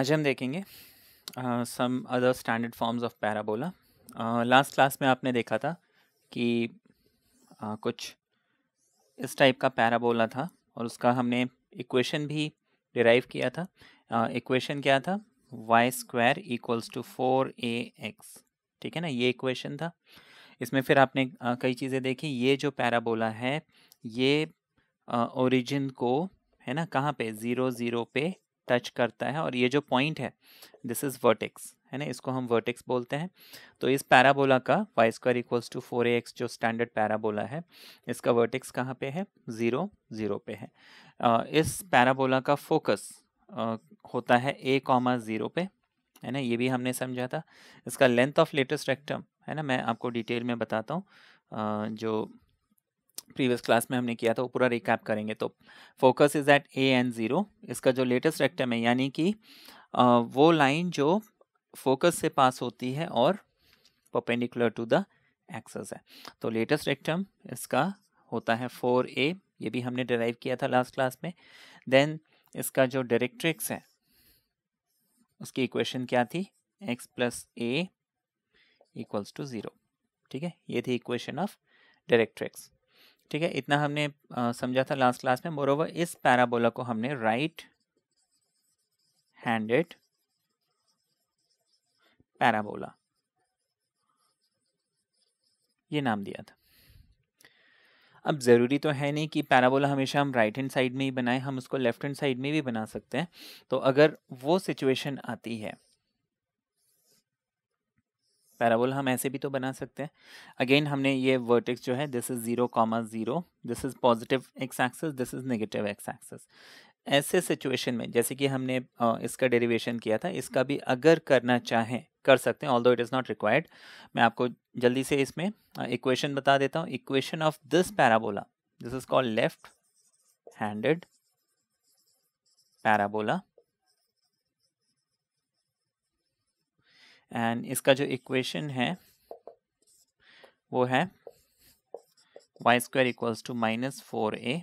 आज हम देखेंगे some other standard forms of parabola last class में आपने देखा था कि uh, कुछ इस टाइप का पैराबोला था और उसका हमने इक्वेशन भी डिराइव किया था इक्वेशन uh, क्या था y square equals to four a x ठीक है ना ये इक्वेशन था इसमें फिर आपने uh, कई चीज़ें देखी ये जो पैराबोला है ये ओरिजिन को है ना कहाँ पे ज़ीरो ज़ीरो पे टच करता है और ये जो पॉइंट है दिस इज वर्टेक्स है ना इसको हम वर्टेक्स बोलते हैं तो इस पैराबोला का y square equals to four a x जो स्टैंडर्ड पैराबोला है इसका वर्टेक्स कहाँ पे है ज़ीरो ज़ीरो पे है आ, इस पैराबोला का फोकस आ, होता है ए कॉमा ज़ीरो पे है ना ये भी हमने समझा था इसका लेंथ ऑफ लेटेस्ट रेक्टम है ना मैं आपको डिटेल में बताता हूँ जो प्रीवियस क्लास में हमने किया था वो पूरा रिकैप करेंगे तो focus is at a and zero इसका जो लेटेस्ट रेक्टम है यानी कि वो लाइन जो फोकस से पास होती है और परपेंडिकुलर टू द एक्सेस है तो लेटेस्ट रेक्टम इसका होता है फोर ए ये भी हमने डिराइव किया था लास्ट क्लास में देन इसका जो डायरेक्ट्रिक्स है उसकी इक्वेशन क्या थी x plus a equals to zero ठीक है ये थी इक्वेशन ऑफ डायरेक्ट्रिक्स ठीक है इतना हमने समझा था लास्ट क्लास में मोरवर इस पैराबोला को हमने राइट हैंडेड पैराबोला ये नाम दिया था अब ज़रूरी तो है नहीं कि पैराबोला हमेशा हम राइट हैंड साइड में ही बनाएं हम उसको लेफ्ट हैंड साइड में भी बना सकते हैं तो अगर वो सिचुएशन आती है पैराबोल हम ऐसे भी तो बना सकते हैं अगेन हमने ये वर्टेक्स जो है this is zero comma zero this is positive x axis this is negative x axis ऐसे सिचुएशन में जैसे कि हमने इसका डेरिवेशन किया था इसका भी अगर करना चाहें कर सकते हैं ऑल दो इट इज़ नॉट रिक्वायर्ड मैं आपको जल्दी से इसमें इक्वेशन बता देता हूँ equation of this parabola this is called left handed parabola and इसका जो इक्वेशन है वो है y square equals to minus four a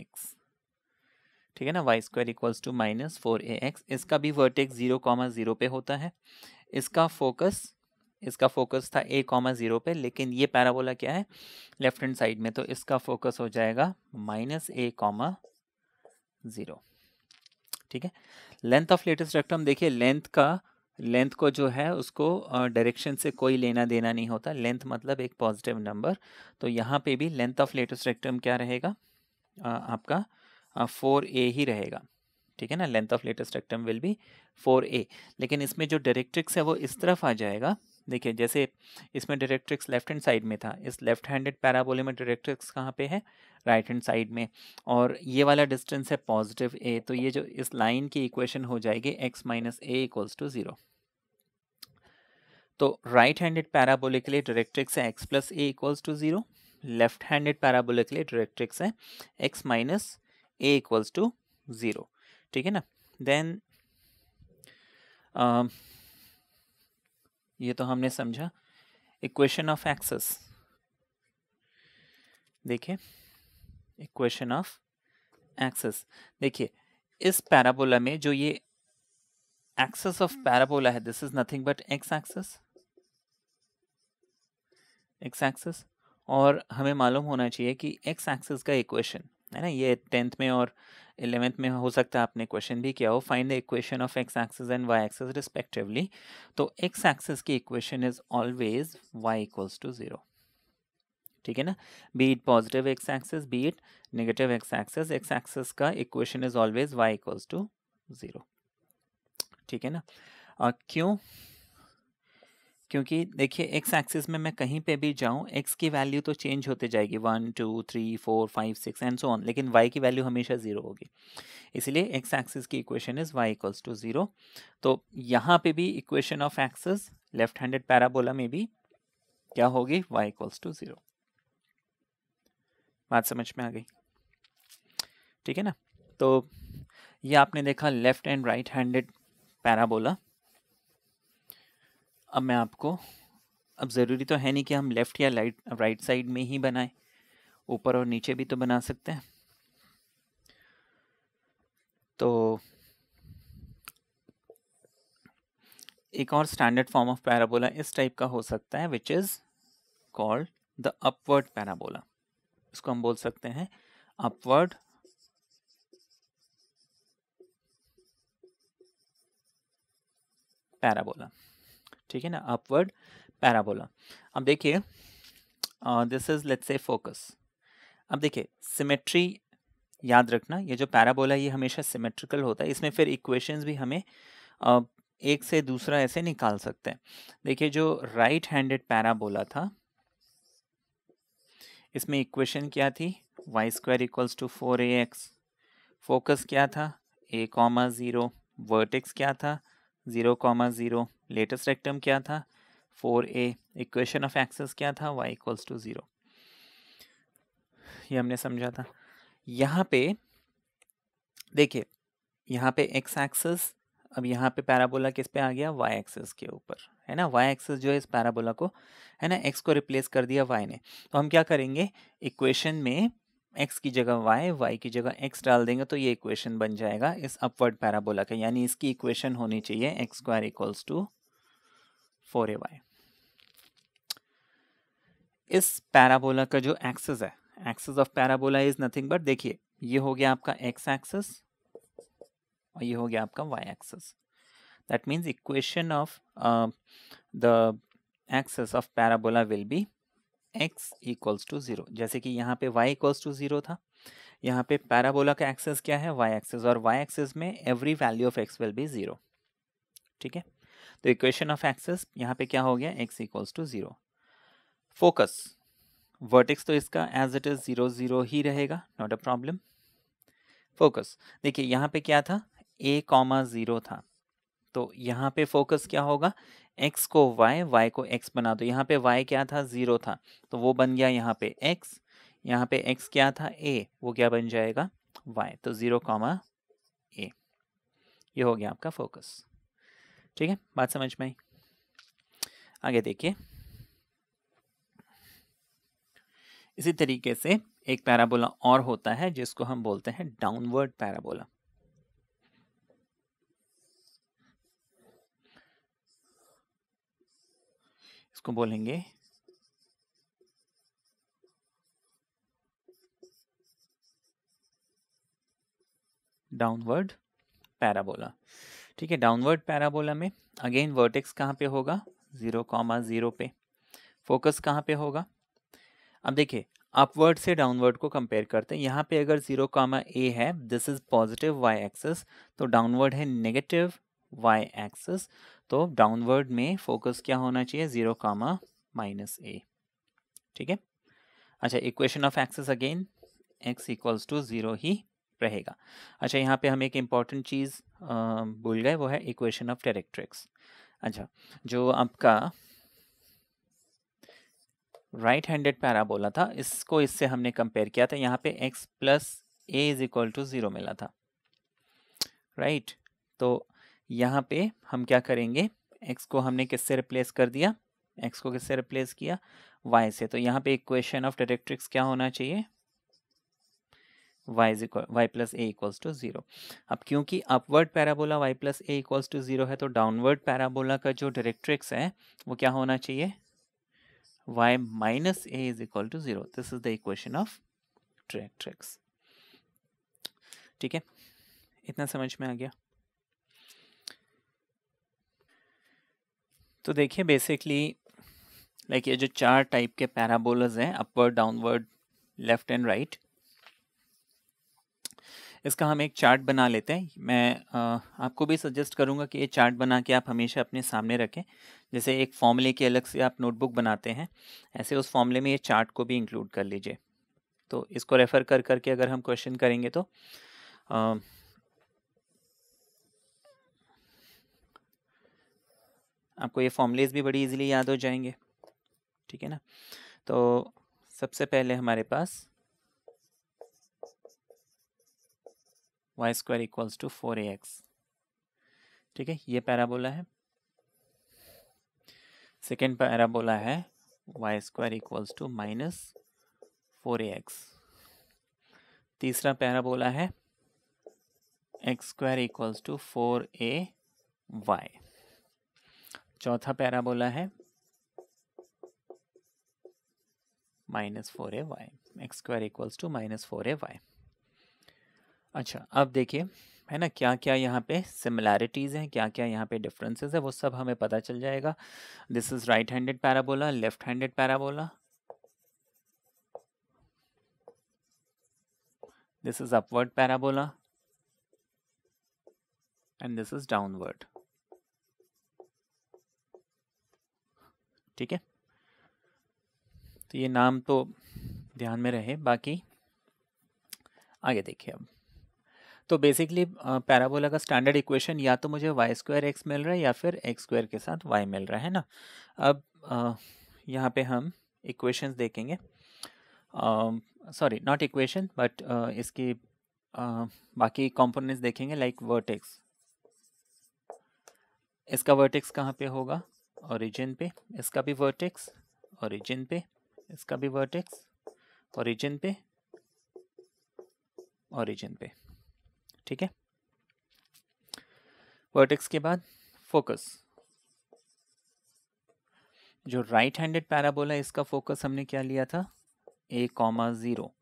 x ठीक है ना y square equals to minus four a x इसका भी वर्टेक्स जीरो कॉमा जीरो पे होता है इसका फोकस इसका फोकस था ए कॉमा जीरो पे लेकिन ये पैराबोला क्या है लेफ्ट हैंड साइड में तो इसका फोकस हो जाएगा माइनस ए कॉमा जीरो ठीक है लेंथ ऑफ लेटेस्ट रेक्टम देखिए लेंथ का लेंथ को जो है उसको डायरेक्शन से कोई लेना देना नहीं होता लेंथ मतलब एक पॉजिटिव नंबर तो यहाँ पे भी लेंथ ऑफ लेटेस्ट रेक्टम क्या रहेगा आपका फोर ए ही रहेगा ठीक है ना length of latest rectum will be four a लेकिन इसमें जो डायरेक्ट्रिक्स है वो इस तरफ आ जाएगा देखिए जैसे इसमें डायरेक्ट्रिक्स लेफ्ट हैंड साइड में था इस लेफ्ट हैंडेड पैराबोले में डायरेक्ट्रिक्स कहाँ पे है राइट हैंड साइड में और ये वाला डिस्टेंस है पॉजिटिव ए तो ये जो इस लाइन की इक्वेशन हो जाएगी x minus a equals to zero तो राइट हैंडेड पैराबोले के लिए डायरेक्ट्रिक्स है x plus a equals to zero left handed पैराबोले के लिए डायरेक्ट्रिक्स है x minus a equals to zero ठीक है ना देन ये तो हमने समझा इक्वेशन ऑफ एक्सेस देखिए इक्वेशन ऑफ एक्सेस देखिए इस पैराबोला में जो ये एक्सेस ऑफ पैराबोला है this is nothing but x axis x access और हमें मालूम होना चाहिए कि एक्स एक्सेस का इक्वेशन है ना ये टेंथ में और एलेवेंथ में हो सकता है आपने क्वेश्चन भी किया हो find the equation of x axis and y axis respectively तो एक्स एक्सेस की equation is always y equals to zero ठीक है ना be it positive x axis be it negative x axis x axis का equation is always y equals to zero ठीक है ना और क्यों क्योंकि देखिए एक्स एक्सिस में मैं कहीं पे भी जाऊँ एक्स की वैल्यू तो चेंज होते जाएगी one two three four five six and so on लेकिन वाई की वैल्यू हमेशा ज़ीरो होगी इसलिए एक्स एक्सिस की equation is y equals to zero तो यहाँ पे भी equation of axis left handed parabola में भी क्या होगी वाई इक्वल्स टू ज़ीरो बात समझ में आ गई ठीक है ना तो ये आपने देखा left and right handed parabola अब मैं आपको अब ज़रूरी तो है नहीं कि हम लेफ़्ट या लाइट राइट साइड में ही बनाएं ऊपर और नीचे भी तो बना सकते हैं तो एक और स्टैंडर्ड फॉर्म ऑफ पैराबोला इस टाइप का हो सकता है which is called the upward parabola इसको हम बोल सकते हैं अपवर्ड पैराबोला ठीक है ना अपवर्ड पैराबोला अब देखिए this is let's say focus अब देखिए सिमेट्री याद रखना ये जो पैराबोला ये हमेशा सिमेट्रिकल होता है इसमें फिर इक्वेशंस भी हमें uh, एक से दूसरा ऐसे निकाल सकते हैं देखिए जो राइट हैंडेड पैराबोला था इसमें इक्वेशन क्या थी y square equals to four a x focus क्या था ए कॉमा ज़ीरो वर्टिक्स क्या था zero comma zero latest rectum क्या था four a equation of axis क्या था वाई इक्वल्स टू ज़ीरो ये हमने समझा था यहाँ पे देखिए यहाँ पे एक्स एक्सेस अब यहाँ पे पैराबोला किस पे आ गया वाई एक्सेस के ऊपर है ना वाई एक्सेस जो है इस पैराबोला को है ना एक्स को रिप्लेस कर दिया वाई ने तो हम क्या करेंगे इक्वेशन में एक्स की जगह वाई वाई की जगह एक्स डाल देंगे तो ये इक्वेशन बन जाएगा इस अपवर्ड पैराबोला का यानी इसकी इक्वेशन होनी चाहिए x square equals to four a y इस पैराबोला का जो एक्सेस है axis of parabola is nothing but देखिए ये हो गया आपका एक्स एक्सेस और ये हो गया आपका y axis that means equation of the axis of parabola will be x equals to zero जैसे कि यहाँ पे वाई इक्वल्स टू ज़ीरो था यहाँ पे पैराबोला का एक्सेस क्या है वाई एक्सेस और वाई एक्सेस में every value of x will be zero ठीक है तो इक्वेशन ऑफ एक्सेस यहाँ पे क्या हो गया x equals to zero focus vertex तो इसका as it is zero zero ही रहेगा नॉट अ प्रॉब्लम फोकस देखिए यहाँ पे क्या था ए कॉमा ज़ीरो था तो यहाँ पे फोकस क्या होगा एक्स को वाई वाई को एक्स बना दो यहाँ पे वाई क्या था ज़ीरो था तो वो बन गया यहाँ पे एक्स यहाँ पे एक्स क्या था ए वो क्या बन जाएगा वाई तो ज़ीरो कॉमा ए ये हो गया आपका फोकस ठीक है बात समझ में आई आगे देखिए इसी तरीके से एक पैराबोला और होता है जिसको हम बोलते हैं डाउनवर्ड पैराबोला उसको बोलेंगे डाउनवर्ड पैराबोला ठीक है डाउनवर्ड पैराबोला में अगेन वर्टेक्स कहाँ पे होगा जीरो कॉमा जीरो पे फोकस कहाँ पे होगा अब देखिए अपवर्ड से डाउनवर्ड को कंपेयर करते हैं यहाँ पे अगर जीरो कॉमा ए है this is positive y axis तो डाउनवर्ड है नेगेटिव वाई एक्सेस तो डाउनवर्ड में फोकस क्या होना चाहिए जीरो कामा माइनस ए ठीक है अच्छा equation of axis again x equals to zero ही रहेगा अच्छा यहाँ पे हम एक इम्पॉर्टेंट चीज़ भूल गए वो है इक्वेशन ऑफ डायरेक्ट्रिक्स अच्छा जो आपका राइट हैंडेड पैरा बोला था इसको इससे हमने कंपेयर किया था यहाँ पे x plus a is equal to zero मिला था राइट right? तो यहाँ पे हम क्या करेंगे एक्स को हमने किससे रिप्लेस कर दिया एक्स को किससे रिप्लेस किया वाई से तो यहाँ पे इक्वेशन ऑफ डायरेक्ट्रिक्स क्या होना चाहिए y is equal y plus a equals to zero अब क्योंकि upward parabola y plus a equals to zero है तो डाउनवर्ड पैराबोला का जो डायरेक्ट्रिक्स है वो क्या होना चाहिए y minus a is equal to zero this is the equation of directrix ठीक है इतना समझ में आ गया तो देखिए बेसिकली लाइक ये जो चार टाइप के पैराबोलज हैं upward downward left and right इसका हम एक चार्ट बना लेते हैं मैं आ, आपको भी सजेस्ट करूंगा कि ये चार्ट बना के आप हमेशा अपने सामने रखें जैसे एक फॉर्मूले के अलग से आप नोटबुक बनाते हैं ऐसे उस फॉर्मूले में ये चार्ट को भी इंक्लूड कर लीजिए तो इसको रेफ़र कर करके अगर हम क्वेश्चन करेंगे तो आपको ये फॉर्मूलेज भी बड़ी इजीली याद हो जाएंगे ठीक है ना तो सबसे पहले हमारे पास y square equals to four a x ठीक है ये पैराबोला है सेकेंड पैराबोला है y square equals to minus four a x तीसरा पैराबोला है x square equals to four a y चौथा पैराबोला है minus four a y x square equals to minus four a y अच्छा अब देखिए है ना क्या क्या यहाँ पे सिमिलैरिटीज़ हैं क्या क्या यहाँ पे डिफरेंसेस है वो सब हमें पता चल जाएगा this is right handed parabola left handed parabola this is upward parabola and this is downward ठीक है तो ये नाम तो ध्यान में रहे बाकी आगे देखिए अब तो बेसिकली पैराबोला का स्टैंडर्ड इक्वेशन या तो मुझे वाई स्क्वायर एक्स मिल रहा है या फिर एक्स स्क्वायर के साथ वाई मिल रहा है ना अब यहाँ पे हम इक्वेशंस देखेंगे सॉरी नॉट इक्वेशन बट इसकी uh, बाकी कंपोनेंट्स देखेंगे लाइक like वर्टेक्स इसका वर्टेक्स कहाँ पे होगा ओरिजिन पे इसका भी वर्टेक्स ओरिजिन पे इसका भी वर्टेक्स ओरिजिन पे ओरिजिन पे ठीक है वर्टेक्स के बाद फोकस जो राइट हैंडेड पैराबोला इसका फोकस हमने क्या लिया था ए कॉमा ज़ीरो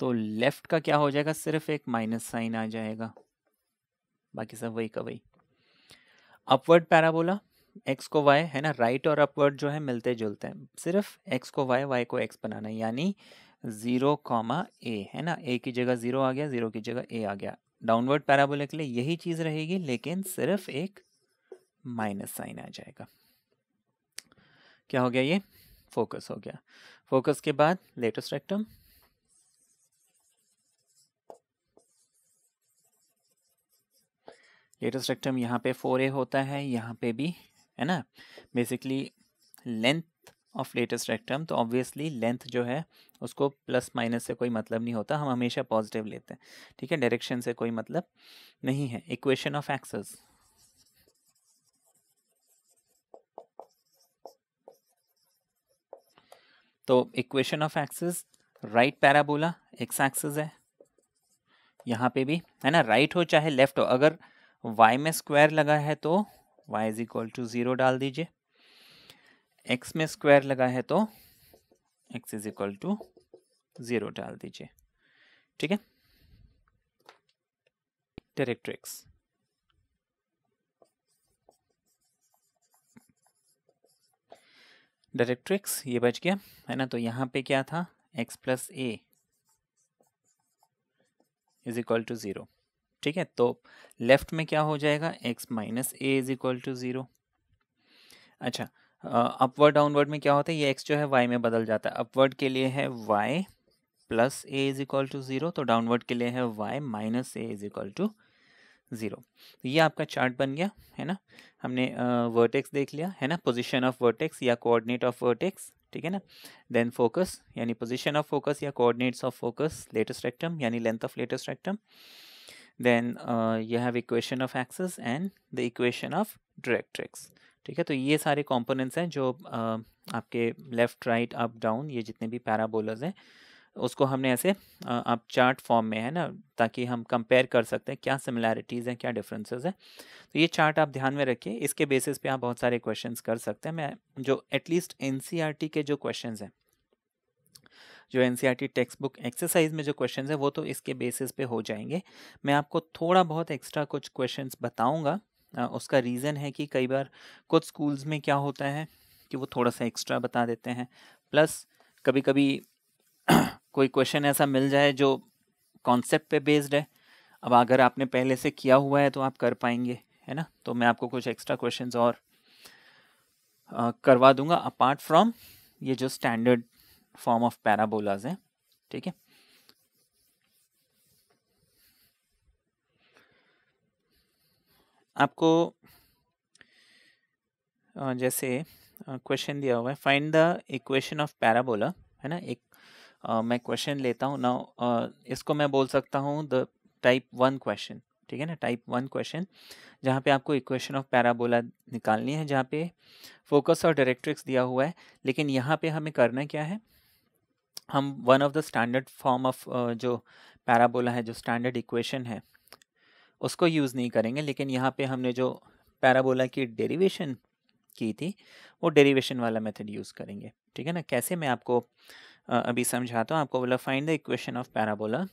तो लेफ्ट का क्या हो जाएगा सिर्फ एक माइनस साइन आ जाएगा बाकी सब वही का वही अपवर्ड पैराबोला एक्स को वाई है ना राइट और अपवर्ड जो है मिलते जुलते हैं सिर्फ एक्स को वाई वाई को एक्स बनाना यानी ज़ीरो कॉमा ए है ना ए की जगह ज़ीरो आ गया ज़ीरो की जगह ए आ गया डाउनवर्ड पैराबोला के लिए यही चीज़ रहेगी लेकिन सिर्फ एक माइनस साइन आ जाएगा क्या हो गया ये फोकस हो गया फोकस के बाद लेटेस्ट रेक्टम लेटेस्ट रेक्टम यहाँ पे फोर ए होता है यहाँ पे भी है ना basically length of latest rectum तो ऑब्वियसली लेंथ जो है उसको प्लस माइनस से कोई मतलब नहीं होता हम हमेशा पॉजिटिव लेते हैं ठीक है डायरेक्शन से कोई मतलब नहीं है इक्वेशन ऑफ एक्सेस तो equation of axis right parabola x axis है यहाँ पे भी है ना राइट right हो चाहे लेफ्ट हो अगर वाई में स्क्वायर लगा है तो y is equal to zero डाल दीजिए x में स्क्वायर लगा है तो x is equal to zero डाल दीजिए ठीक है डायरेक्ट्रिक्स डायरेक्ट्रिक्स ये बच गया है ना तो यहाँ पे क्या था x plus a is equal to zero ठीक है तो लेफ्ट में क्या हो जाएगा x minus a is equal to zero अच्छा अपवर्ड डाउनवर्ड में क्या होता है ये एक्स जो है वाई में बदल जाता है अपवर्ड के लिए है y plus a is equal to zero तो डाउनवर्ड के लिए है y minus a is equal to zero ये आपका चार्ट बन गया है ना हमने वर्टेक्स देख लिया है ना पोजीशन ऑफ वर्टेक्स या कोऑर्डिनेट ऑफ वर्टेक्स ठीक है ना देन फोकस यानी पोजीशन ऑफ फोकस या coordinates of focus latest rectum यानी length of latest rectum then you have equation of axis and the equation of directrix ठीक है तो ये सारे कॉम्पोनेंट्स हैं जो uh, आपके लेफ्ट राइट अप डाउन ये जितने भी पैराबोलर्स हैं उसको हमने ऐसे आप चार्ट फॉर्म में है ना ताकि हम कंपेयर कर सकते हैं क्या सिमिलैरिटीज़ हैं क्या डिफरेंसेस हैं तो ये चार्ट आप ध्यान में रखिए इसके बेसिस पे आप बहुत सारे क्वेश्चंस कर सकते हैं मैं जो एटलीस्ट एन e के जो क्वेश्चंस हैं जो एन टेक्स्ट बुक एक्सरसाइज में जो क्वेश्चन है वो तो इसके बेसिस पे हो जाएंगे मैं आपको थोड़ा बहुत एक्स्ट्रा कुछ क्वेश्चन बताऊँगा उसका रीज़न है कि कई बार कुछ स्कूल्स में क्या होता है कि वो थोड़ा सा एक्स्ट्रा बता देते हैं प्लस कभी कभी कोई क्वेश्चन ऐसा मिल जाए जो कॉन्सेप्ट पे बेस्ड है अब अगर आपने पहले से किया हुआ है तो आप कर पाएंगे है ना तो मैं आपको कुछ एक्स्ट्रा क्वेश्चंस और आ, करवा दूंगा अपार्ट फ्रॉम ये जो स्टैंडर्ड फॉर्म ऑफ पैराबोलाज हैं ठीक है आपको जैसे क्वेश्चन दिया हुआ है find the equation of parabola है ना एक आ, मैं क्वेश्चन लेता हूँ ना इसको मैं बोल सकता हूँ द टाइप वन क्वेश्चन ठीक है ना टाइप वन क्वेश्चन जहाँ पे आपको इक्वेशन ऑफ पैराबोला निकालनी है जहाँ पे फोकस और डायरेक्ट्रिक्स दिया हुआ है लेकिन यहाँ पे हमें करना क्या है हम one of the standard form of जो पैराबोला है जो स्टैंडर्ड इक्वेशन है उसको यूज़ नहीं करेंगे लेकिन यहाँ पे हमने जो पैराबोला की डेरिवेशन की थी वो डेरिवेशन वाला मेथड यूज़ करेंगे ठीक है ना कैसे मैं आपको अभी समझाता हूँ आपको बोला find the equation of parabola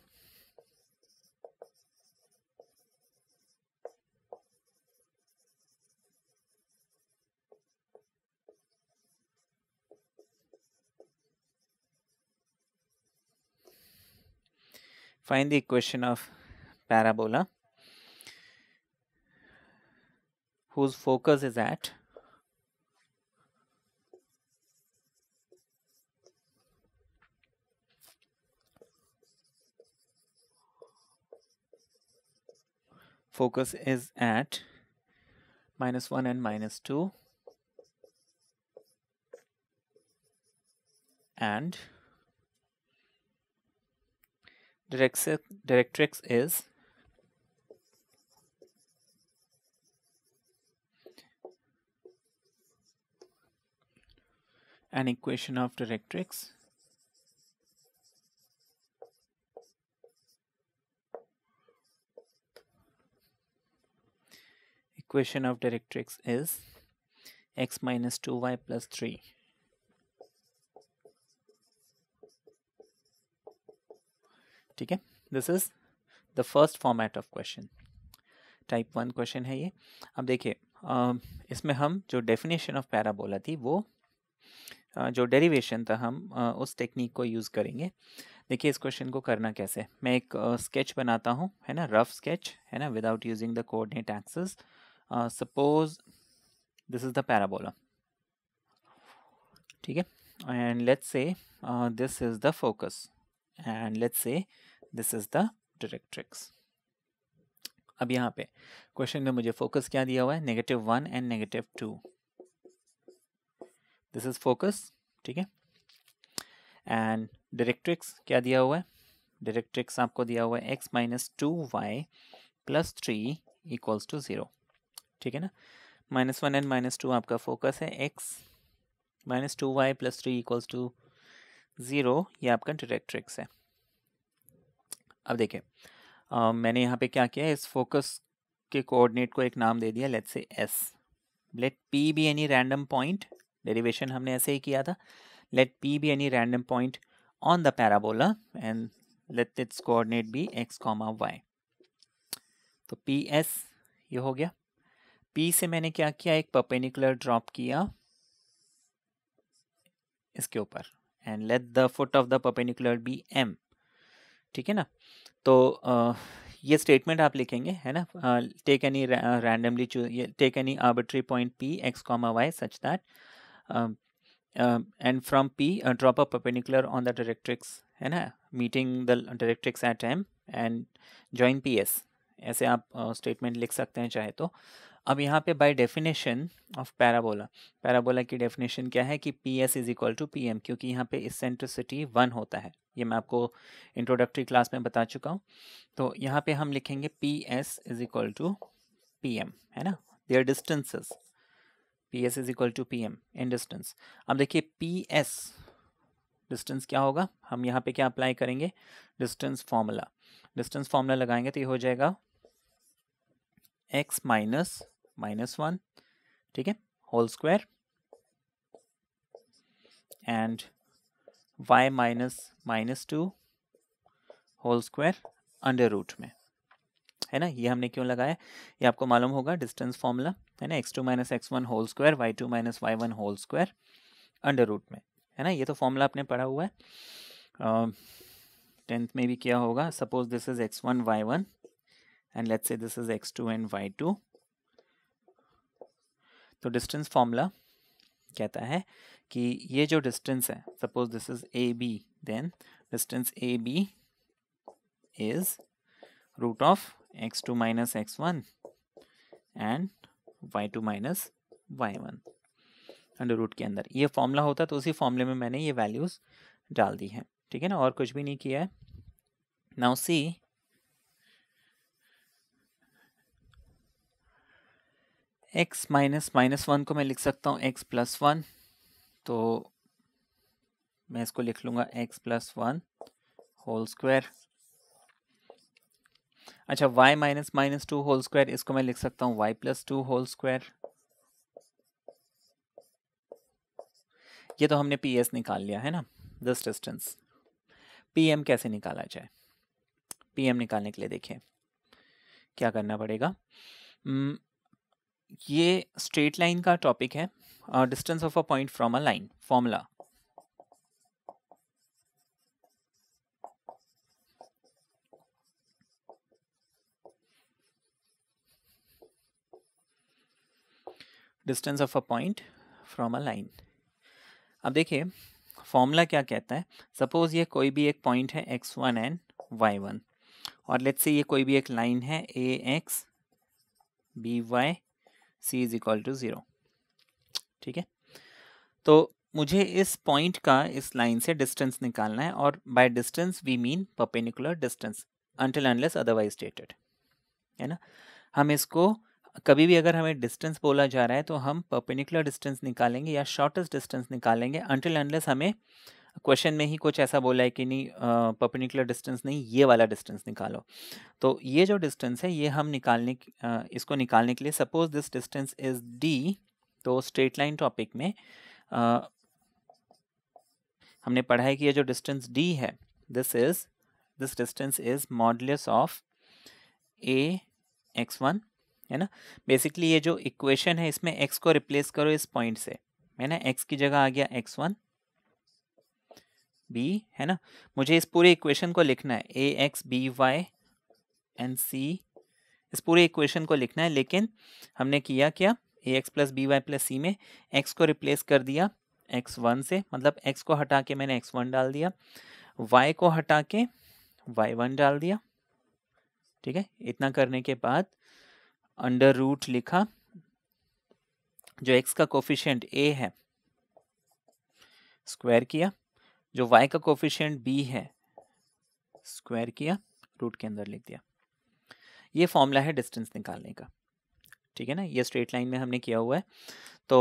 Find the equation of parabola whose focus is at focus is at minus 1 and minus 2 and directrix, directrix is an equation of directrix equation of directrix is x minus 2y plus 3 ठीक है this is the first format of question type one question है ये अब देखिए इसमें हम जो definition of parabola थी वो जो डेरिवेशन था हम उस टेक्निक को यूज़ करेंगे देखिए इस क्वेश्चन को करना कैसे मैं एक स्केच बनाता हूँ है ना रफ स्केच है ना without using the coordinate axes suppose this is the parabola ठीक है and let's say this is the focus and let's say this is the directrix अब यहाँ पे क्वेश्चन में मुझे फोकस क्या दिया हुआ है negative one and negative two this is focus ठीक है एंड डायरेक्ट्रिक्स क्या दिया हुआ है डायरेक्ट्रिक्स आपको दिया हुआ है x minus two y plus three equals to zero ठीक है ना minus one and minus two आपका फोकस है x minus two y plus three equals to zero ये आपका डायरेक्ट्रिक्स है अब देखें मैंने यहाँ पे क्या किया इस फोकस के कोऑर्डिनेट को एक नाम दे दिया let's say S let P be any random point derivation हमने ऐसे ही किया था let P be any random point on the parabola and let its coordinate be x comma y तो पी एस ये हो गया पी से मैंने क्या किया एक पर्पेनिकुलर ड्रॉप किया इसके ऊपर and let the foot of the perpendicular be M ठीक है ना तो ये स्टेटमेंट आप लिखेंगे है ना take any randomly take any arbitrary point P x comma y such that and from P drop a perpendicular on the directrix है ना meeting the directrix at M and join P S ऐसे आप statement uh, लिख सकते हैं चाहे तो अब यहाँ पे by definition of parabola parabola की डेफिनेशन क्या है कि P S is equal to P M क्योंकि यहाँ पे इसेंट्रिसिटी वन होता है ये मैं आपको इंट्रोडक्टरी क्लास में बता चुका हूँ तो यहाँ पे हम लिखेंगे P S is equal to P M है ना their distances P S is equal to P M in distance अब देखिए पी एस डिस्टेंस क्या होगा हम यहाँ पे क्या अप्लाई करेंगे डिस्टेंस फॉर्मूला डिस्टेंस फॉर्मूला लगाएंगे तो ये हो जाएगा एक्स माइनस माइनस वन ठीक है whole square and y minus minus two whole square under root में है ना ये हमने क्यों लगाया ये आपको मालूम होगा डिस्टेंस फॉर्मूला है ना x two minus x one whole square y two minus y one whole square under root में है ना ये तो फॉर्मूला आपने पढ़ा हुआ है टेंथ में भी किया होगा suppose this is x one y one and let's say this is x two and y two तो डिस्टेंस फॉर्मूला कहता है कि ये जो डिस्टेंस है suppose this is A B then distance A B is root of x two minus x one and y two minus y one under root के अंदर ये फॉर्मूला होता तो उसी फॉर्मूले में मैंने ये वैल्यूज़ डाल दी है ठीक है ना और कुछ भी नहीं किया है now see x minus minus one को मैं लिख सकता हूँ एक्स प्लस वन तो मैं इसको लिख लूँगा x plus one whole square अच्छा y minus minus two whole square इसको मैं लिख सकता हूँ y plus two whole square ये तो हमने पी एस निकाल लिया है ना दिस डिस्टेंस पी एम कैसे निकाला जाए पी एम निकालने के लिए देखिए क्या करना पड़ेगा hmm, ये स्ट्रेट लाइन का टॉपिक है distance of a point from a line formula distance of a point from a line अब देखिए फॉर्मूला क्या कहता है सपोज ये कोई भी एक पॉइंट है x one and y one और लेट्स से ये कोई भी एक लाइन है a x b y c is equal to zero ठीक है तो मुझे इस पॉइंट का इस लाइन से डिस्टेंस निकालना है और by distance we mean perpendicular distance until unless otherwise stated है ना हम इसको कभी भी अगर हमें डिस्टेंस बोला जा रहा है तो हम पर्पेनिकुलर डिस्टेंस निकालेंगे या शॉर्टेस्ट डिस्टेंस निकालेंगे अनटिल अनलेस हमें क्वेश्चन में ही कुछ ऐसा बोला है कि नहीं पर्पनिकुलर डिस्टेंस नहीं ये वाला डिस्टेंस निकालो तो ये जो डिस्टेंस है ये हम निकालने इसको निकालने के लिए suppose this distance is D तो स्ट्रेट लाइन टॉपिक में आ, हमने पढ़ा है कि ये जो डिस्टेंस डी है this is this distance is modulus of a x one है ना बेसिकली ये जो इक्वेशन है इसमें एक्स को रिप्लेस करो इस पॉइंट से है ना एक्स की जगह आ गया एक्स वन बी है ना मुझे इस पूरे इक्वेशन को लिखना है a x b y and c इस पूरे इक्वेशन को लिखना है लेकिन हमने किया क्या a x plus b y plus c में एक्स को रिप्लेस कर दिया एक्स वन से मतलब एक्स को हटा के मैंने एक्स वन डाल दिया वाई को हटा के वाई वन डाल दिया ठीक है इतना करने के बाद अंडर रूट लिखा जो एक्स का कोफिशियंट ए है स्क्वायर किया जो y का कोफिशियंट b है स्क्वायर किया रूट के अंदर लिख दिया ये फॉर्मूला है डिस्टेंस निकालने का ठीक है ना ये स्ट्रेट लाइन में हमने किया हुआ है तो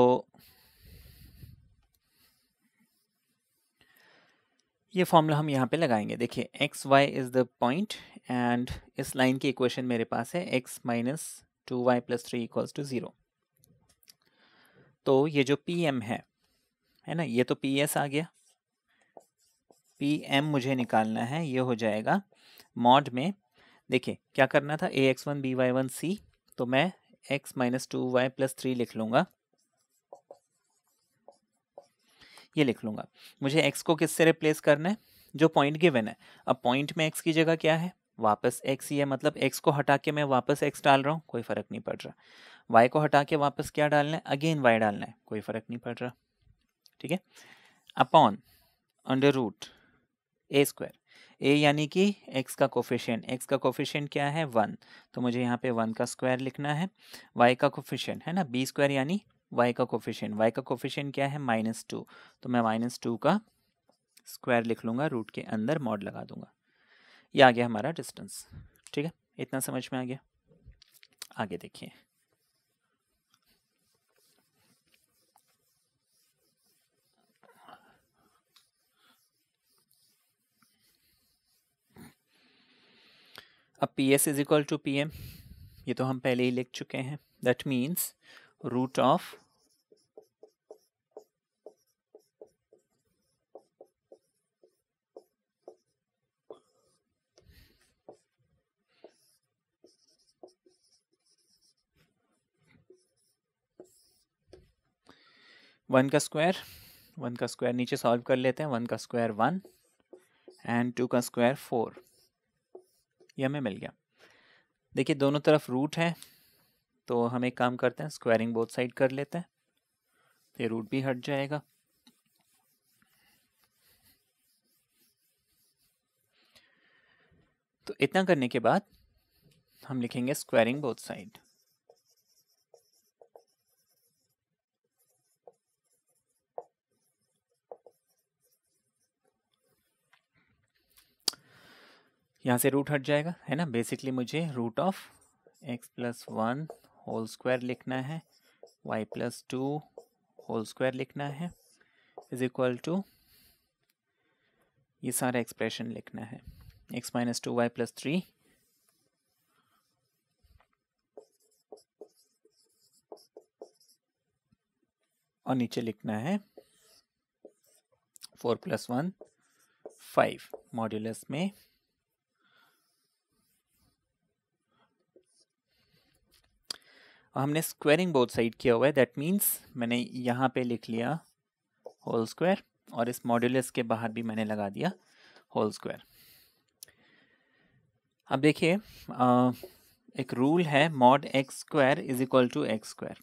ये फॉर्मूला हम यहाँ पे लगाएंगे देखिए x y is the point and इस लाइन की इक्वेशन मेरे पास है x minus two y plus three equals to zero तो ये जो पी एम है है ना ये तो पी एस आ गया पी एम मुझे निकालना है ये हो जाएगा मॉड में देखिए क्या करना था a x one b y one c तो मैं x minus two y plus three लिख लूँगा ये लिख लूँगा मुझे एक्स को किससे रिप्लेस करना है जो पॉइंट गिवन है अब पॉइंट में एक्स की जगह क्या है वापस एक्स ही है मतलब एक्स को हटा के मैं वापस एक्स डाल रहा हूँ कोई फ़र्क नहीं पड़ रहा वाई को हटा के वापस क्या डालना है अगेन वाई डालना है कोई फ़र्क नहीं पड़ रहा ठीक है upon under root a square a यानी कि एक्स का कोफिशियन एक्स का कोफिशियन क्या है वन तो मुझे यहाँ पे वन का स्क्वायर लिखना है वाई का कोफिशियन है ना बी स्क्वायर यानी वाई का कोफिशियन वाई का कोफिशियन क्या है माइनस टू तो मैं माइनस टू का स्क्वायर लिख लूँगा रूट के अंदर मॉड लगा दूंगा ये आ गया हमारा डिस्टेंस ठीक है इतना समझ में आ गया आगे देखिए अब P S is equal to P M ये तो हम पहले ही लिख चुके हैं that means root of one का स्क्वायर वन का स्क्वायर नीचे सॉल्व कर लेते हैं वन का स्क्वायर वन एंड टू का स्क्वायर फोर ये हमें मिल गया देखिए दोनों तरफ रूट है तो हम एक काम करते हैं स्क्वायरिंग बोथ साइड कर लेते हैं तो ये रूट भी हट जाएगा तो इतना करने के बाद हम लिखेंगे स्क्वायरिंग बोथ साइड यहाँ से रूट हट जाएगा है ना बेसिकली मुझे root of x plus one whole square लिखना है y plus two whole square लिखना है इज इक्वल टू ये सारा एक्सप्रेशन लिखना है x minus two y plus three और नीचे लिखना है four plus one five modulus में हमने स्क्वायरिंग बोथ साइड किया हुआ है दैट मीन्स मैंने यहाँ पे लिख लिया होल स्क्वायर और इस मॉड्यूलस के बाहर भी मैंने लगा दिया होल स्क्वायर अब देखिए एक रूल है mod x square is equal to x square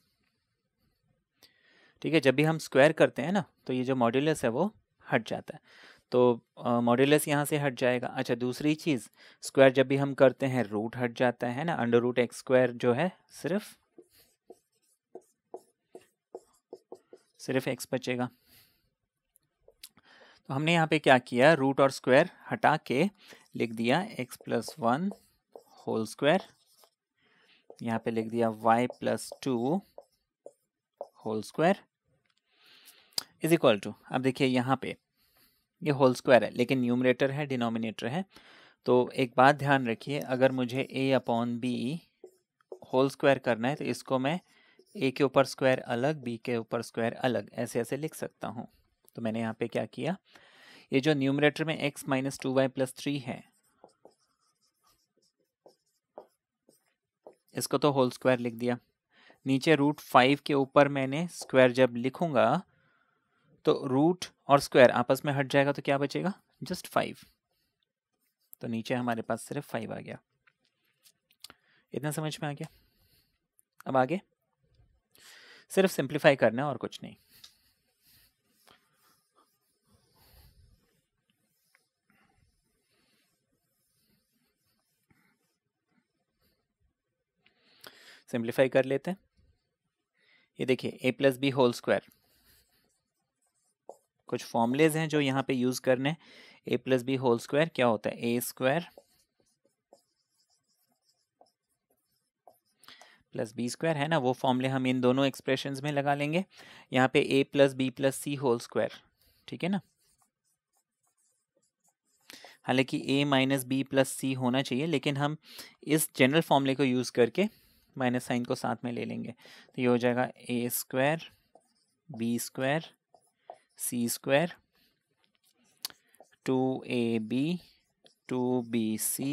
ठीक है जब भी हम स्क्वायर करते हैं ना तो ये जो मॉड्यूलस है वो हट जाता है तो मॉड्यूलस uh, यहाँ से हट जाएगा अच्छा दूसरी चीज़ स्क्वायर जब भी हम करते हैं रूट हट जाता है ना अंडर रूट एक्स स्क्वायर जो है सिर्फ सिर्फ एक्स बचेगा तो हमने यहाँ पे क्या किया रूट और स्क्वायर हटा के लिख दिया x plus one whole square यहाँ पे लिख दिया y plus two whole square is equal to अब देखिए यहाँ पे ये होल स्क्वायर है लेकिन न्यूमरेटर है डिनोमिनेटर है तो एक बात ध्यान रखिए अगर मुझे a upon b whole square करना है तो इसको मैं ए के ऊपर स्क्वायर अलग बी के ऊपर स्क्वायर अलग ऐसे ऐसे लिख सकता हूँ तो मैंने यहाँ पे क्या किया ये जो न्यूमरेटर में x minus two y plus three है इसको तो होल स्क्वायर लिख दिया नीचे रूट फाइव के ऊपर मैंने स्क्वायर जब लिखूंगा तो रूट और स्क्वायर आपस में हट जाएगा तो क्या बचेगा जस्ट फाइव तो नीचे हमारे पास सिर्फ फाइव आ गया इतना समझ में आ गया अब आगे सिर्फ सिंप्लीफाई करना है और कुछ नहीं सिंप्लीफाई कर लेते हैं ये देखिए a plus B whole square कुछ फॉर्मूलेज हैं जो यहाँ पे यूज़ करने a plus B whole square क्या होता है a square plus b square है ना वो फॉर्मूले हम इन दोनों एक्सप्रेशंस में लगा लेंगे यहाँ पे a plus B plus c whole square ठीक है ना हालांकि a minus b plus c होना चाहिए लेकिन हम इस जनरल फॉर्मूले को यूज़ करके माइनस साइन को साथ में ले लेंगे तो ये हो जाएगा a square b square c square two A b two B c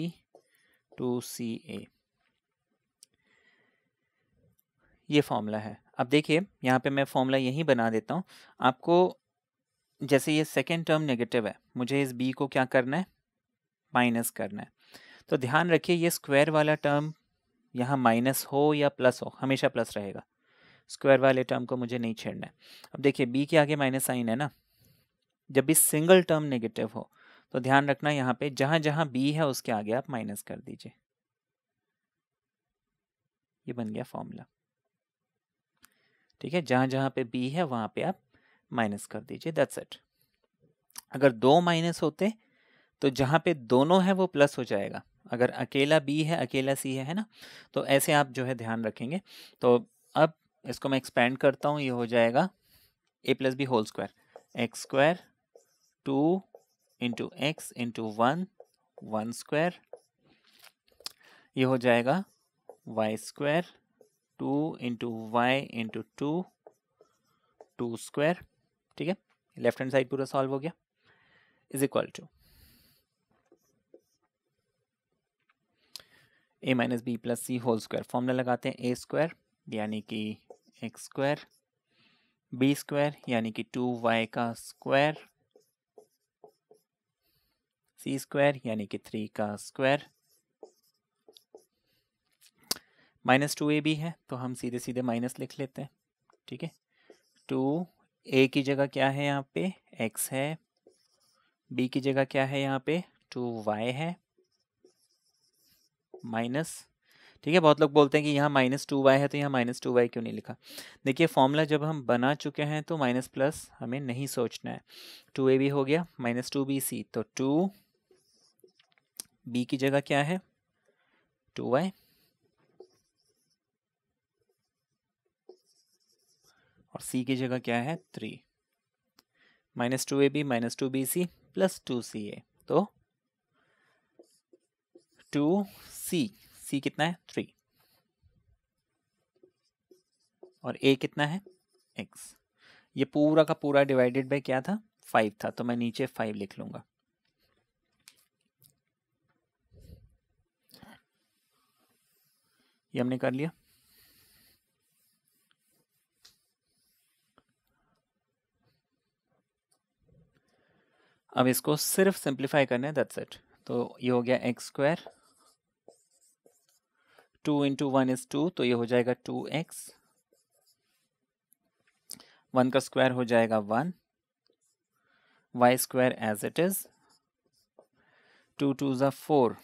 two सी ए ये फॉर्मूला है अब देखिए यहाँ पे मैं फॉर्मूला यहीं बना देता हूँ आपको जैसे ये सेकेंड टर्म नेगेटिव है मुझे इस बी को क्या करना है माइनस करना है तो ध्यान रखिए ये स्क्वायर वाला टर्म यहाँ माइनस हो या प्लस हो हमेशा प्लस रहेगा स्क्वायर वाले टर्म को मुझे नहीं छेड़ना है अब देखिए बी के आगे माइनस साइन है ना जब भी सिंगल टर्म नेगेटिव हो तो ध्यान रखना यहाँ पे जहाँ जहाँ बी है उसके आगे आप माइनस कर दीजिए ये बन गया फॉर्मूला ठीक है जहाँ जहाँ पे बी है वहाँ पे आप माइनस कर दीजिए दैट्स इट अगर दो माइनस होते तो जहाँ पे दोनों है वो प्लस हो जाएगा अगर अकेला बी है अकेला सी है है ना तो ऐसे आप जो है ध्यान रखेंगे तो अब इसको मैं एक्सपेंड करता हूँ ये हो जाएगा a plus B whole square x square two into x into one one square ये हो जाएगा y square two into y into two two square ठीक है लेफ्ट हैंड साइड पूरा सॉल्व हो गया is equal to a minus b plus c whole square formula लगाते हैं ए स्क्वायर यानी कि एक्स स्क्वायर बी स्क्वायर यानी कि टू वाई का स्क्वायर सी स्क्वायर यानी कि थ्री का स्क्वायर माइनस टू ए भी है तो हम सीधे सीधे माइनस लिख लेते हैं ठीक है टू ए की जगह क्या है यहाँ पे एक्स है बी की जगह क्या है यहाँ पे टू वाई है माइनस ठीक है बहुत लोग बोलते हैं कि यहाँ माइनस टू वाई है तो यहाँ माइनस टू वाई क्यों नहीं लिखा देखिए फॉर्मूला जब हम बना चुके हैं तो माइनस प्लस हमें नहीं सोचना है टू ए भी हो गया माइनस टू बी सी तो टू बी की जगह क्या है टू वाई और सी की जगह क्या है three minus two A b minus two B c plus two C a तो टू सी सी कितना है थ्री और ए कितना है एक्स ये पूरा का पूरा डिवाइडेड बाय क्या था फाइव था तो मैं नीचे फाइव लिख लूंगा ये हमने कर लिया अब इसको सिर्फ सिंप्लीफाई करना है दैट्स इट तो ये हो गया x square two into one is two तो ये हो जाएगा टू एक्स वन का स्क्वायर हो जाएगा one y square as it is two two za four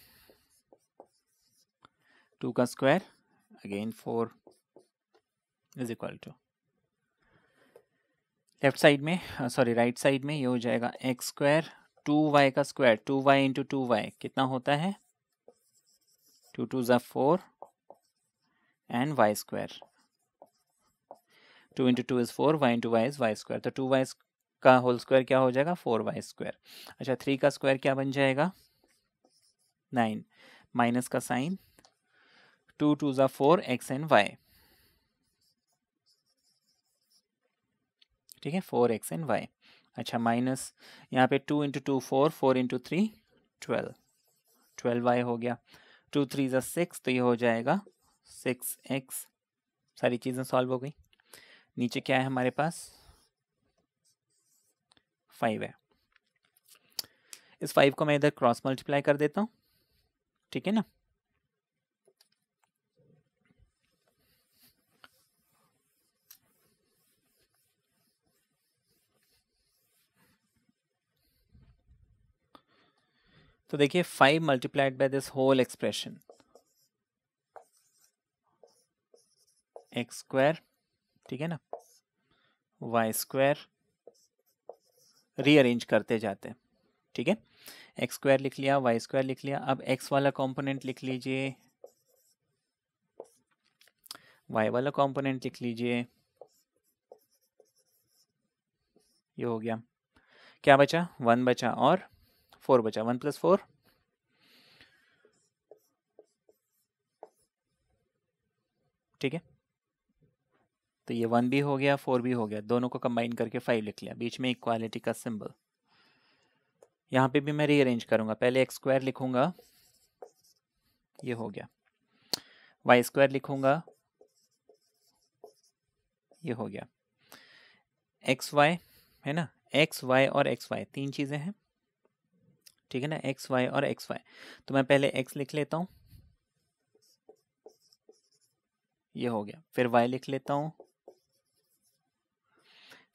two का square again four is equal to left side में सॉरी राइट साइड में ये हो जाएगा एक्स स्क्वायर टू वाई का square two y into two y कितना होता है two two za four and Y square two into two is four y into y is y square तो two y का होल स्क्वायर क्या हो जाएगा four y square अच्छा three का स्क्वायर क्या बन जाएगा नाइन माइनस का sign two two za four x and y ठीक है फोर एक्स एंड वाई अच्छा माइनस यहाँ पे two into two four four into three twelve twelve y हो गया टू थ्री जो सिक्स तो ये हो जाएगा सिक्स एक्स सारी चीज़ें सॉल्व हो गई नीचे क्या है हमारे पास फाइव है इस फाइव को मैं इधर क्रॉस मल्टीप्लाई कर देता हूँ ठीक है ना तो देखिए five multiplied by this whole expression x square ठीक है ना वाई स्क्वायर रीअरेंज करते जाते ठीक है एक्स स्क्वायर लिख लिया वाई स्क्वायर लिख लिया अब एक्स वाला कंपोनेंट लिख लीजिए वाई वाला कंपोनेंट लिख लीजिए ये हो गया क्या बचा वन बचा और फोर बचा वन प्लस फोर ठीक है तो ये वन भी हो गया फोर भी हो गया दोनों को कंबाइन करके फाइव लिख लिया बीच में इक्वालिटी का सिंबल यहां पे भी मैं रीअरेंज करूंगा पहले एक्स स्क्वायर लिखूंगा ये हो गया वाई स्क्वायर लिखूंगा ये हो गया एक्स वाई है ना एक्स वाई और एक्स वाई तीन चीज़ें हैं ठीक है ना एक्स वाई और एक्स वाई तो मैं पहले एक्स लिख लेता हूँ ये हो गया फिर वाई लिख लेता हूँ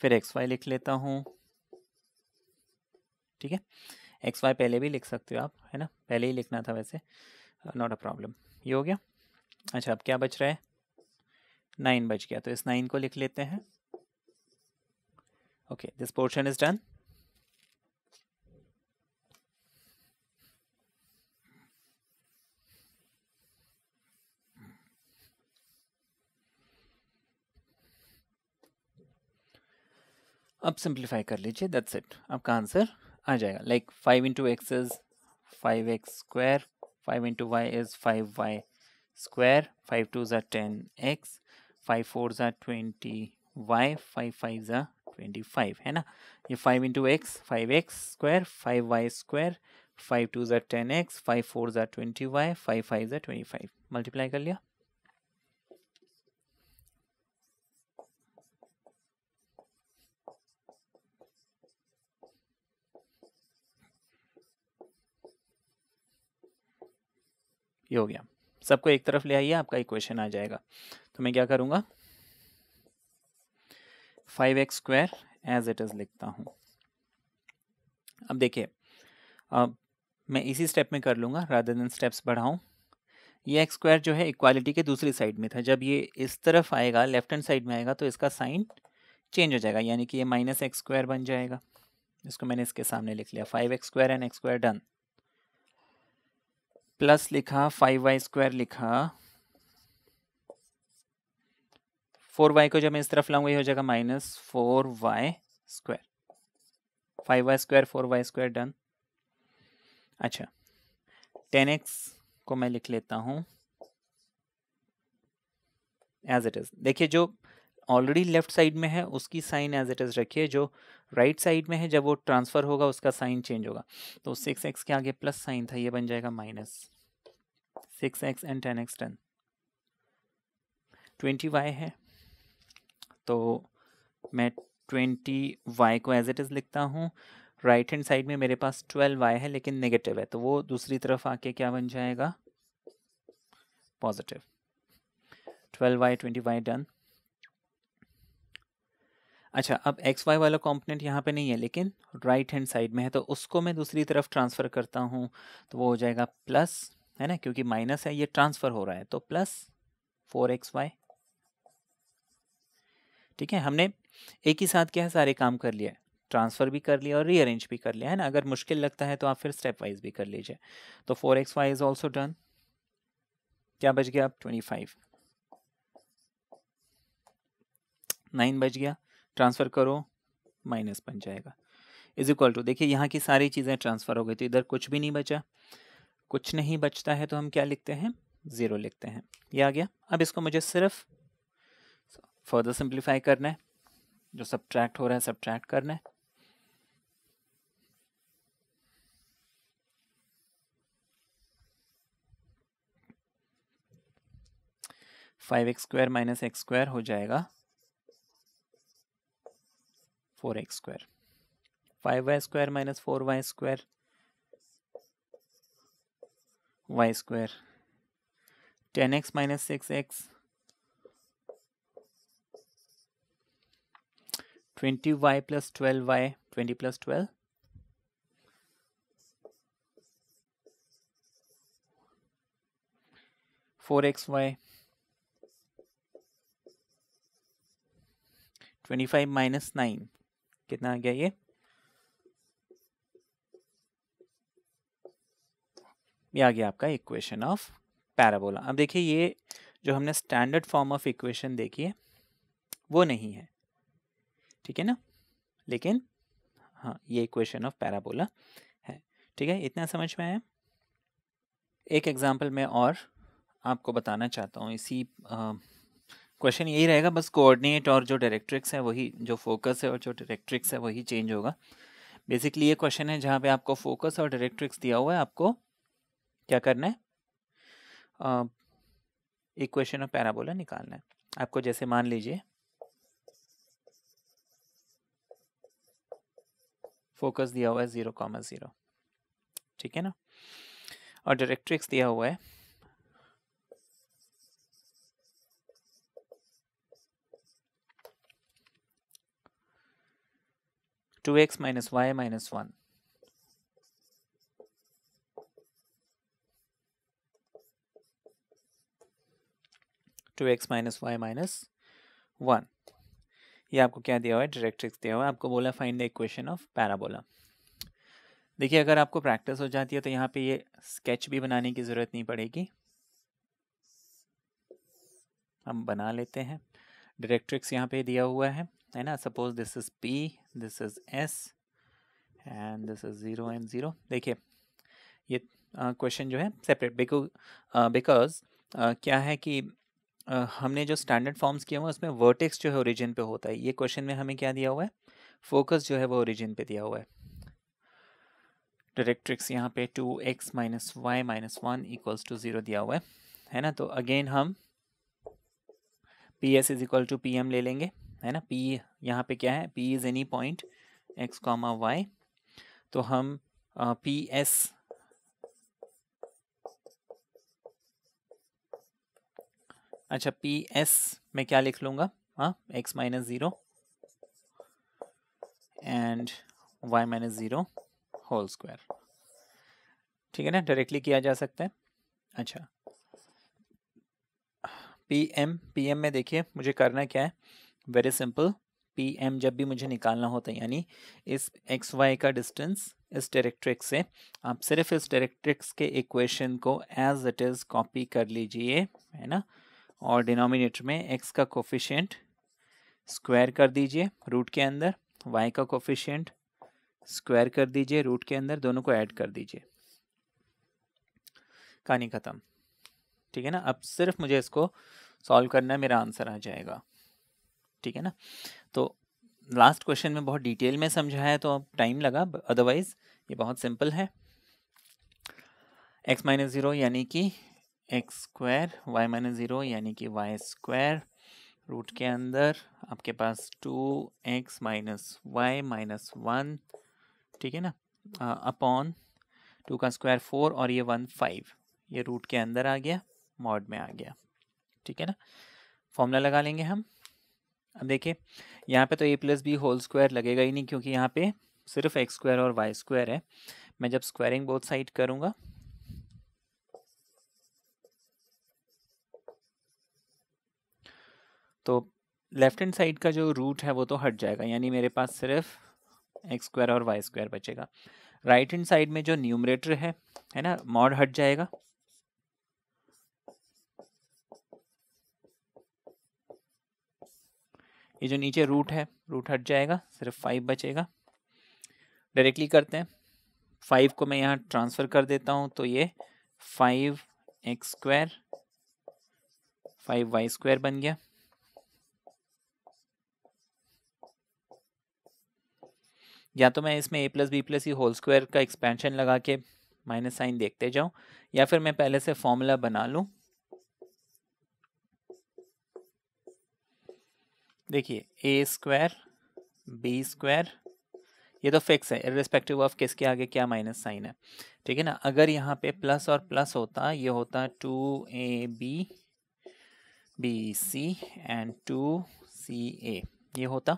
फिर एक्स वाई लिख लेता हूँ ठीक है एक्स वाई पहले भी लिख सकते हो आप है ना पहले ही लिखना था वैसे नॉट अ प्रॉब्लम ये हो गया अच्छा अब क्या बच रहा है नाइन बच गया तो इस नाइन को लिख लेते हैं okay this portion is done अब सिंप्लीफाई कर लीजिए दैट्स इट आपका आंसर आ जाएगा like five into x is five x square five into y is five y square five two za ten x five four za twenty y five five za twenty five है ना ये five into x five x square five y square five two za ten x five four za twenty y five five za twenty five multiply कर लिया ये हो गया सबको एक तरफ ले आइए आपका इक्वेशन आ जाएगा तो मैं क्या करूँगा five x square as it is लिखता हूँ अब देखिए अब मैं इसी स्टेप में कर लूँगा राधर देन स्टेप्स बढ़ाऊँ ये एक्स स्क्वायर जो है इक्वालिटी के दूसरी साइड में था जब ये इस तरफ आएगा लेफ्ट हैंड साइड में आएगा तो इसका साइन चेंज हो जाएगा यानी कि ये माइनस एक्स स्क्वायर बन जाएगा इसको मैंने इसके सामने लिख लिया five x square and x square done plus लिखा फाइव वाई स्क्वायर लिखा फोर वाई को जब मैं इस तरफ लाऊंगा ये हो जाएगा minus four y square five y square four y square done अच्छा टेन एक्स को मैं लिख लेता हूं एज इट इज देखिए जो ऑलरेडी लेफ्ट साइड में है उसकी साइन एज इट इज़ रखिए जो राइट right साइड में है जब वो ट्रांसफ़र होगा उसका साइन चेंज होगा तो सिक्स एक्स के आगे प्लस साइन था ये बन जाएगा minus six x and ten x ten twenty y है तो मैं ट्वेंटी वाई को एज इट इज़ लिखता हूँ राइट हैंड साइड में मेरे पास ट्वेल्व वाई है लेकिन नेगेटिव है तो वो दूसरी तरफ आके क्या बन जाएगा positive twelve y twenty y done अच्छा अब एक्स वाई वाला कॉम्पोनेंट यहाँ पे नहीं है लेकिन राइट हैंड साइड में है तो उसको मैं दूसरी तरफ ट्रांसफ़र करता हूँ तो वो हो जाएगा प्लस है ना क्योंकि माइनस है ये ट्रांसफ़र हो रहा है तो प्लस फोर एक्स वाई ठीक है हमने एक ही साथ क्या है सारे काम कर लिए ट्रांसफ़र भी कर लिया और रीअरेंज भी कर लिया है ना अगर मुश्किल लगता है तो आप फिर स्टेप वाइज भी कर लीजिए तो four x y is also done क्या बच गया अब ट्वेंटी फाइव नाइन बज गया ट्रांसफ़र करो माइनस बन जाएगा इज इक्वल टू देखिए यहाँ की सारी चीज़ें ट्रांसफ़र हो गई तो इधर कुछ भी नहीं बचा कुछ नहीं बचता है तो हम क्या लिखते हैं ज़ीरो लिखते हैं ये आ गया अब इसको मुझे सिर्फ फर्दर सिंप्लीफाई करना है जो सब्ट्रैक्ट हो रहा है सब्ट्रैक्ट करना है five x square minus x square हो जाएगा 4x square. 5y square minus 4y square y square 10x minus 6x 20y plus 12y 20 plus 12 4xy 25 minus 9 कितना आ गया ये ये आ गया आपका इक्वेशन ऑफ पैराबोला अब देखिए ये जो हमने स्टैंडर्ड फॉर्म ऑफ इक्वेशन देखी है वो नहीं है ठीक है ना लेकिन हाँ ये इक्वेशन ऑफ पैराबोला है ठीक है इतना समझ में आया एक एग्जाम्पल मैं और आपको बताना चाहता हूँ इसी आ, क्वेश्चन यही रहेगा बस कोऑर्डिनेट और जो डायरेक्ट्रिक्स है वही जो फोकस है और जो डायरेक्ट्रिक्स है वही चेंज होगा बेसिकली ये क्वेश्चन है जहाँ पे आपको फोकस और डायरेक्ट्रिक्स दिया हुआ है आपको क्या करना है एक क्वेश्चन और पैराबोला निकालना है आपको जैसे मान लीजिए फोकस दिया हुआ है ज़ीरो कॉमा ज़ीरो ठीक है ना और डायरेक्ट्रिक्स दिया हुआ है two x minus y minus one two x minus y minus one ये आपको क्या दिया हुआ है डायरेक्ट्रिक्स दिया हुआ है आपको बोला find the equation of parabola देखिए अगर आपको प्रैक्टिस हो जाती है तो यहाँ पे ये स्केच भी बनाने की ज़रूरत नहीं पड़ेगी हम बना लेते हैं डायरेक्ट्रिक्स यहाँ पे दिया हुआ है है ना suppose this is P this is S and this is zero and zero देखिए ये क्वेश्चन जो है सेपरेट बिकॉज क्या है कि uh, हमने जो स्टैंडर्ड फॉर्म्स किए हुए उसमें वर्टेक्स जो है ओरिजिन पे होता है ये क्वेश्चन में हमें क्या दिया हुआ है फोकस जो है वो ओरिजिन पे दिया हुआ है डायरेक्ट्रिक्स यहाँ पे two x minus y minus one equals to zero दिया हुआ है है ना तो अगेन हम P S is equal to P M ले लेंगे है ना पी यहाँ पे क्या है P is any point x comma y तो हम पी एस अच्छा पी एस मैं क्या लिख लूँगा हाँ x minus zero and y minus zero whole square ठीक है ना डायरेक्टली किया जा सकता है अच्छा पी एम पी एम में देखिए मुझे करना क्या है वेरी सिंपल पी एम जब भी मुझे निकालना होता है यानी इस एक्स वाई का डिस्टेंस इस डायरेक्ट्रिक्स से आप सिर्फ इस डायरेक्ट्रिक्स के इक्वेशन को एज इट इज़ कॉपी कर लीजिए है ना और डिनोमिनेटर में एक्स का कोफिशेंट स्क्वायर कर दीजिए रूट के अंदर वाई का कोफिशेंट स्क्वायर कर दीजिए रूट के अंदर दोनों को ऐड कर दीजिए कहानी ख़त्म ठीक है ना अब सिर्फ मुझे इसको सॉल्व करना मेरा आंसर आ जाएगा ठीक है ना तो लास्ट क्वेश्चन में बहुत डिटेल में समझाया तो अब टाइम लगा अदरवाइज ये बहुत सिंपल है एक्स माइनस ज़ीरो यानी कि x square y minus zero यानी कि वाई स्क्वायर रूट के अंदर आपके पास two x minus y minus one ठीक है ना अपॉन टू का स्क्वायर फोर और ये वन फाइव ये रूट के अंदर आ गया मॉड में आ गया ठीक है ना फॉर्मूला लगा लेंगे हम अब देखिए यहाँ पे तो A plus B whole square लगेगा ही नहीं क्योंकि यहाँ पे सिर्फ एक्स स्क्वायर और वाई स्क्वायर है मैं जब स्क्वायरिंग बोथ साइड करूँगा तो लेफ्ट हैंड साइड का जो रूट है वो तो हट जाएगा यानी मेरे पास सिर्फ एक्स स्क्वायर और वाई स्क्वायर बचेगा राइट हैंड साइड में जो न्यूमरेटर है है ना मॉड हट जाएगा ये जो नीचे रूट है रूट हट जाएगा सिर्फ फाइव बचेगा डायरेक्टली करते हैं फाइव को मैं यहाँ ट्रांसफ़र कर देता हूँ तो ये five x square five y square बन गया या तो मैं इसमें A plus B plus E whole square का एक्सपेंशन लगा के माइनस साइन देखते जाऊँ या फिर मैं पहले से फॉर्मूला बना लूँ देखिए ए स्क्वायर बी स्क्वायर ये तो फिक्स है इरेस्पेक्टिव ऑफ किसके आगे क्या माइनस साइन है ठीक है ना अगर यहाँ पे प्लस और प्लस होता ये होता two A B B C and two सी ए ये होता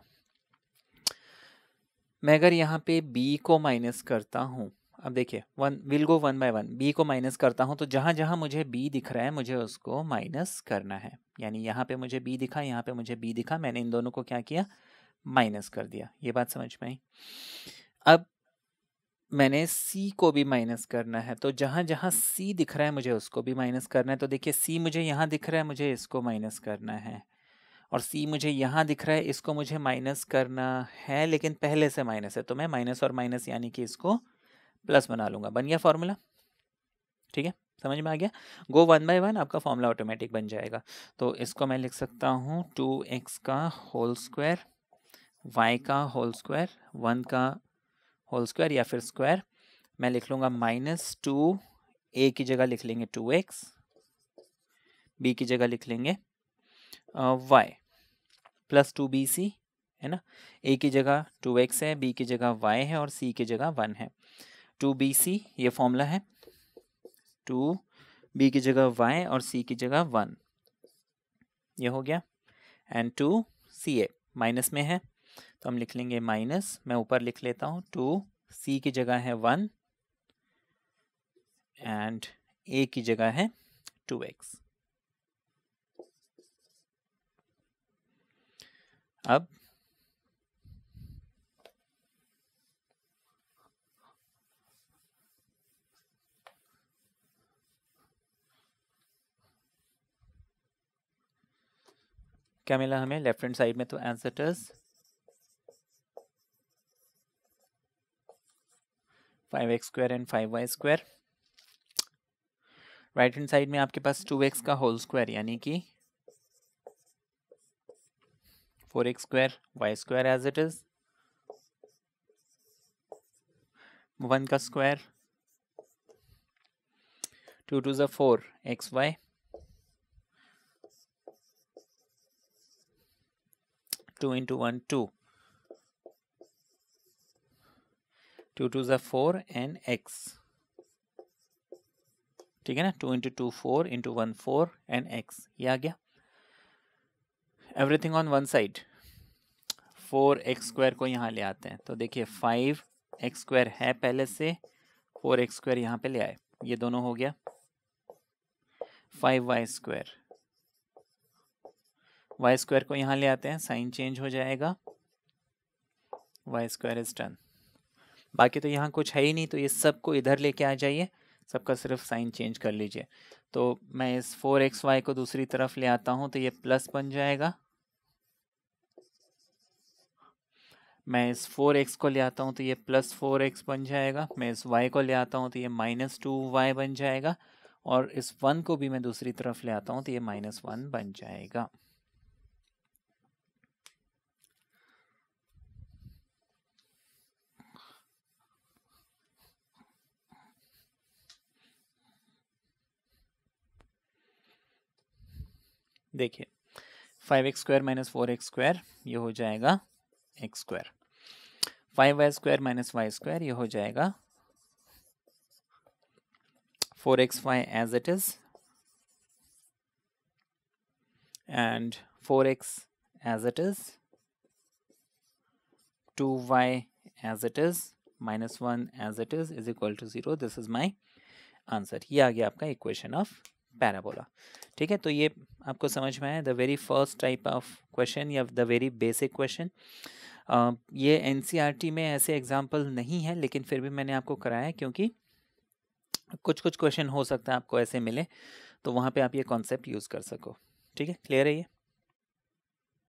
मैं अगर यहाँ पे बी को माइनस करता हूँ अब देखिए one will go one by one B को माइनस करता हूँ तो जहाँ जहाँ मुझे बी दिख रहा है मुझे उसको माइनस करना है यानी यहाँ पे मुझे बी दिखा यहाँ पे मुझे बी दिखा मैंने इन दोनों को क्या किया माइनस कर दिया ये बात समझ में आई अब मैंने सी को भी माइनस करना है तो जहाँ जहाँ सी दिख रहा है मुझे उसको भी माइनस करना है तो देखिए सी मुझे यहाँ दिख रहा है मुझे इसको माइनस करना है और सी मुझे यहाँ दिख रहा है इसको मुझे माइनस करना है लेकिन पहले से माइनस है तो मैं माइनस और माइनस यानी कि इसको प्लस बना लूँगा बन गया फॉर्मूला ठीक है समझ में आ गया गो वन बाय वन आपका फॉर्मूला ऑटोमेटिक बन जाएगा तो इसको मैं लिख सकता हूँ टू एक्स का होल स्क्वायर वाई का होल स्क्वायर वन का होल स्क्वायर या फिर स्क्वायर मैं लिख लूँगा माइनस टू ए की जगह लिख लेंगे टू एक्स बी की जगह लिख लेंगे y plus two B C है ना ए की जगह टू एक्स है बी की जगह वाई है और सी की जगह वन है टू बी सी ये फॉर्मूला है टू बी की जगह वाई और सी की जगह वन ये हो गया and two C A minus में है तो हम लिख लेंगे माइनस मैं ऊपर लिख लेता हूँ टू सी की जगह है वन एंड ए की जगह है टू एक्स अब क्या मिला हमें लेफ्ट हैंड साइड में तो answer is five x square and five y square right hand side में आपके पास टू एक्स का होल स्क्वायर यानी कि four x square y square as it is one का स्क्वायर टू टू जो फोर एक्स वाई 2 into 1, 2. 2 2 ज़ा 4 and x. ठीक है ना two into two four into one four and x ये आ गया everything on one side four x square को यहाँ ले आते हैं तो देखिए फाइव एक्स स्क्वायर है पहले से फोर एक्स स्क्वायर यहाँ पे ले आए ये दोनों हो गया five y square y square को यहाँ ले आते हैं साइन चेंज हो जाएगा वाई स्क्वायर इज डन बाकी तो यहाँ कुछ है ही नहीं तो ये सब को इधर लेके आ जाइए सबका सिर्फ साइन चेंज कर लीजिए तो मैं इस फोर एक्स वाई को दूसरी तरफ ले आता हूँ तो ये प्लस बन जाएगा मैं इस फोर एक्स को ले आता हूँ तो ये प्लस फोर एक्स बन जाएगा मैं इस वाई को ले आता हूँ तो ये माइनस टू वाई बन जाएगा और इस वन को भी मैं दूसरी तरफ ले आता हूँ तो ये माइनस वन बन जाएगा देखिए five x square minus four x square ये हो जाएगा x square five y square minus y square ये हो जाएगा four x y as it is x as it is two y as it is minus one as it is is equal to zero this is my answer ये आ गया आपका equation of parabola ठीक है तो ये आपको समझ में आया the very first type of question या द वेरी बेसिक क्वेश्चन ये एन e में ऐसे एग्जाम्पल नहीं है लेकिन फिर भी मैंने आपको कराया क्योंकि कुछ कुछ क्वेश्चन हो सकता है आपको ऐसे मिले तो वहाँ पे आप ये कॉन्सेप्ट यूज़ कर सको ठीक है क्लियर है ये